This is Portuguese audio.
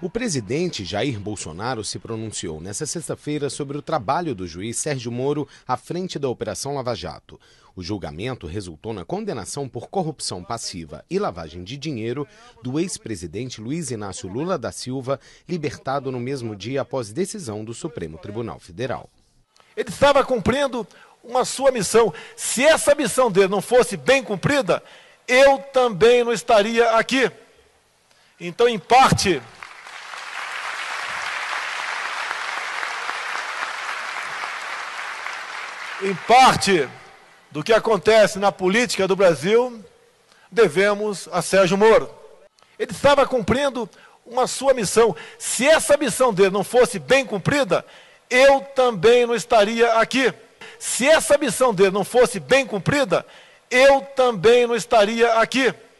O presidente Jair Bolsonaro se pronunciou nesta sexta-feira sobre o trabalho do juiz Sérgio Moro à frente da Operação Lava Jato. O julgamento resultou na condenação por corrupção passiva e lavagem de dinheiro do ex-presidente Luiz Inácio Lula da Silva, libertado no mesmo dia após decisão do Supremo Tribunal Federal. Ele estava cumprindo uma sua missão. Se essa missão dele não fosse bem cumprida, eu também não estaria aqui. Então, em parte, em parte do que acontece na política do Brasil, devemos a Sérgio Moro. Ele estava cumprindo uma sua missão. Se essa missão dele não fosse bem cumprida, eu também não estaria aqui. Se essa missão dele não fosse bem cumprida, eu também não estaria aqui.